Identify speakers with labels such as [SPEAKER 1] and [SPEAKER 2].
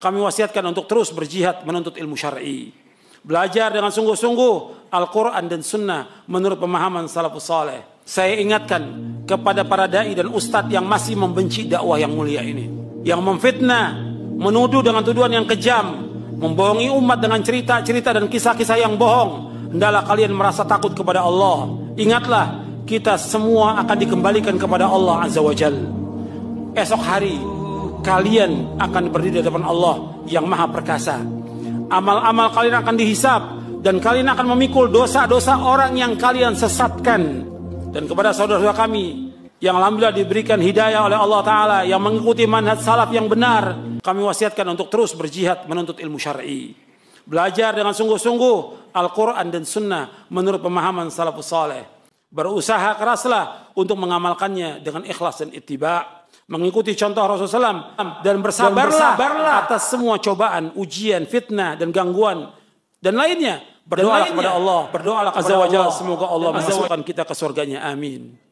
[SPEAKER 1] Kami wasiatkan untuk terus berjihad menuntut ilmu syar'i. Belajar dengan sungguh-sungguh Al-Quran dan Sunnah menurut pemahaman salafus saleh. Saya ingatkan kepada para dai dan ustadz yang masih membenci dakwah yang mulia ini, yang memfitnah, menuduh dengan tuduhan yang kejam, membohongi umat dengan cerita-cerita dan kisah-kisah yang bohong. Hendaklah kalian merasa takut kepada Allah. Ingatlah, kita semua akan dikembalikan kepada Allah Azza wa Jal. Esok hari, kalian akan berdiri di depan Allah yang Maha Perkasa. Amal-amal kalian akan dihisap dan kalian akan memikul dosa-dosa orang yang kalian sesatkan. Dan kepada saudara-saudara kami yang alhamdulillah diberikan hidayah oleh Allah Ta'ala yang mengikuti manhaj salaf yang benar. Kami wasiatkan untuk terus berjihad menuntut ilmu syar'i. Belajar dengan sungguh-sungguh Al-Quran dan Sunnah menurut pemahaman salafus saleh. Berusaha keraslah untuk mengamalkannya dengan ikhlas dan itibak mengikuti contoh Rasulullah SAW dan bersabarlah, dan bersabarlah atas semua cobaan, ujian, fitnah dan gangguan dan lainnya. berdoa kepada Allah, berdoalah kepada Allah. Semoga Allah masukkan kita ke surganya. Amin.